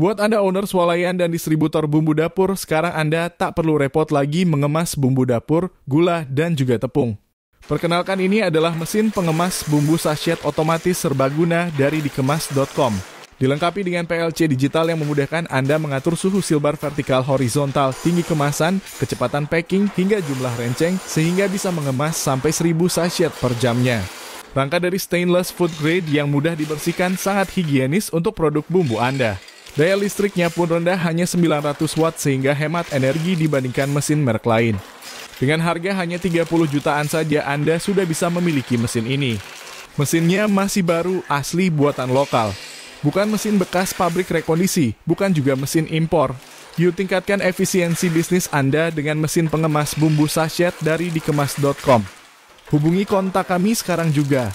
Buat Anda owner swalayan dan distributor bumbu dapur, sekarang Anda tak perlu repot lagi mengemas bumbu dapur, gula, dan juga tepung. Perkenalkan ini adalah mesin pengemas bumbu sachet otomatis serbaguna dari dikemas.com. Dilengkapi dengan PLC digital yang memudahkan Anda mengatur suhu silbar vertikal horizontal, tinggi kemasan, kecepatan packing, hingga jumlah renceng, sehingga bisa mengemas sampai 1000 sachet per jamnya. Rangka dari stainless food grade yang mudah dibersihkan sangat higienis untuk produk bumbu Anda. Daya listriknya pun rendah hanya 900 watt sehingga hemat energi dibandingkan mesin merek lain. Dengan harga hanya 30 jutaan saja Anda sudah bisa memiliki mesin ini. Mesinnya masih baru, asli buatan lokal. Bukan mesin bekas pabrik rekondisi, bukan juga mesin impor. Yuk tingkatkan efisiensi bisnis Anda dengan mesin pengemas bumbu sachet dari dikemas.com. Hubungi kontak kami sekarang juga